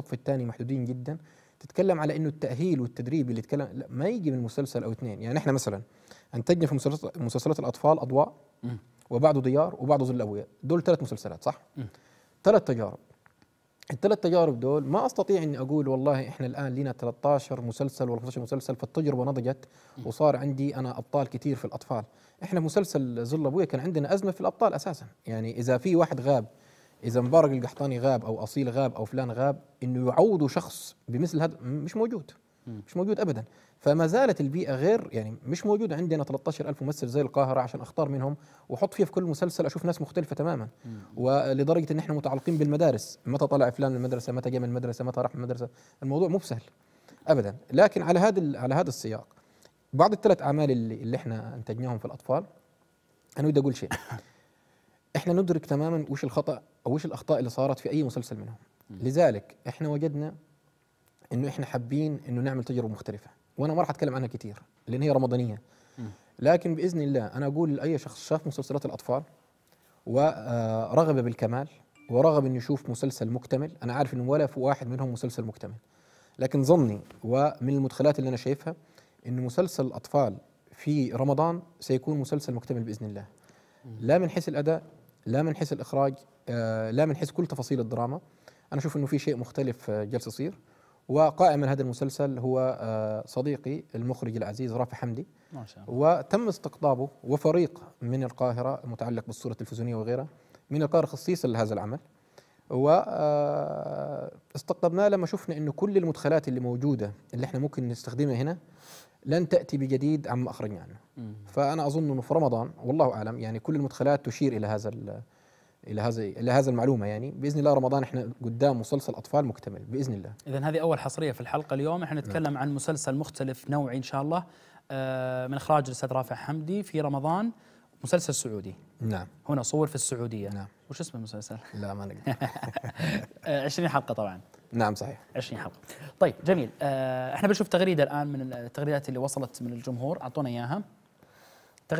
الصف الثاني محدودين جدا تتكلم على انه التاهيل والتدريب اللي تكلم لا ما يجي من مسلسل او اثنين يعني احنا مثلا انتجنا في مسلسلات الاطفال اضواء وبعده ديار وبعده ظل ابويا دول ثلاث مسلسلات صح ثلاث تجارب الثلاث تجارب دول ما استطيع اني اقول والله احنا الان لنا 13 مسلسل ولا 15 مسلسل فالتجربه نضجت وصار عندي انا ابطال كثير في الاطفال احنا مسلسل ظل ابويا كان عندنا ازمه في الابطال اساسا يعني اذا في واحد غاب اذا مبارك القحطاني غاب او اصيل غاب او فلان غاب انه يعوضوا شخص بمثل هذا مش موجود مش موجود ابدا فما زالت البيئه غير يعني مش موجود عندنا 13 ألف ممثل زي القاهره عشان اختار منهم واحط فيها في كل مسلسل اشوف ناس مختلفه تماما ولدرجه ان احنا متعلقين بالمدارس متى طلع فلان من المدرسه متى جاء من المدرسه متى راح من المدرسه الموضوع مو سهل ابدا لكن على هذا على هذا السياق بعض الثلاث اعمال اللي, اللي احنا انتجناهم في الاطفال انا ودي اقول شيء احنا ندرك تماما وش الخطا او وش الاخطاء اللي صارت في اي مسلسل منهم لذلك احنا وجدنا انه احنا حابين انه نعمل تجربه مختلفه وانا ما راح اتكلم عنها كثير لان هي رمضانيه لكن باذن الله انا اقول لاي شخص شاف مسلسلات الاطفال ورغب آه، بالكمال ورغب انه يشوف مسلسل مكتمل انا عارف انه ولا في واحد منهم مسلسل مكتمل لكن ظني ومن المدخلات اللي انا شايفها انه مسلسل الاطفال في رمضان سيكون مسلسل مكتمل باذن الله لا من حيث الاداء لا من حيث الاخراج آه، لا من حيث كل تفاصيل الدراما انا اشوف انه في شيء مختلف آه، جالس يصير وقائم من هذا المسلسل هو آه، صديقي المخرج العزيز رافع حمدي ما شاء الله. وتم استقطابه وفريق من القاهره متعلق بالصوره التلفزيونيه وغيرها من القاهره خصيصا لهذا العمل واستقطبناه آه، لما شفنا انه كل المدخلات اللي موجوده اللي احنا ممكن نستخدمها هنا لن تاتي بجديد عما اخرجنا عنه فانا اظن انه في رمضان والله اعلم يعني كل المدخلات تشير الى هذا الى هذا الى هذا المعلومه يعني باذن الله رمضان احنا قدام مسلسل اطفال مكتمل باذن الله اذا هذه اول حصريه في الحلقه اليوم احنا نتكلم نعم. عن مسلسل مختلف نوعي ان شاء الله آه، من اخراج الاستاذ رافع حمدي في رمضان مسلسل سعودي نعم هنا صور في السعوديه نعم وش اسم المسلسل؟ لا ما نقدر 20 آه، حلقه طبعا نعم صحيح 20 حلقه طيب جميل آه، احنا بنشوف تغريده الان من التغريدات اللي وصلت من الجمهور اعطونا اياها